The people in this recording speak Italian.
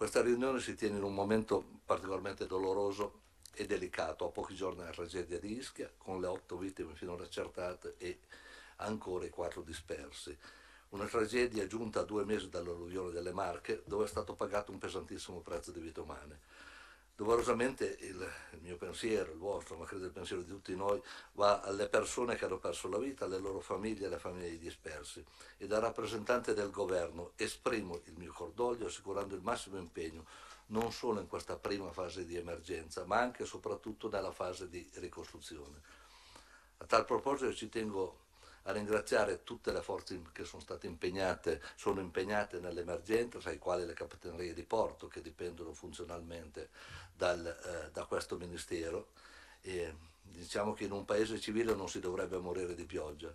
Questa riunione si tiene in un momento particolarmente doloroso e delicato, a pochi giorni dalla tragedia di Ischia, con le otto vittime finora accertate e ancora i quattro dispersi. Una tragedia giunta a due mesi dall'alluvione delle Marche, dove è stato pagato un pesantissimo prezzo di vite umane. Doverosamente il mio pensiero, il vostro, ma credo il pensiero di tutti noi, va alle persone che hanno perso la vita, alle loro famiglie, alle famiglie dei dispersi. E da rappresentante del governo esprimo il mio cordoglio assicurando il massimo impegno non solo in questa prima fase di emergenza, ma anche e soprattutto nella fase di ricostruzione. A tal proposito ci tengo a ringraziare tutte le forze che sono state impegnate, sono impegnate nell'emergenza, tra i quali le capitanerie di porto che dipendono funzionalmente dal, eh, da questo ministero. E diciamo che in un paese civile non si dovrebbe morire di pioggia.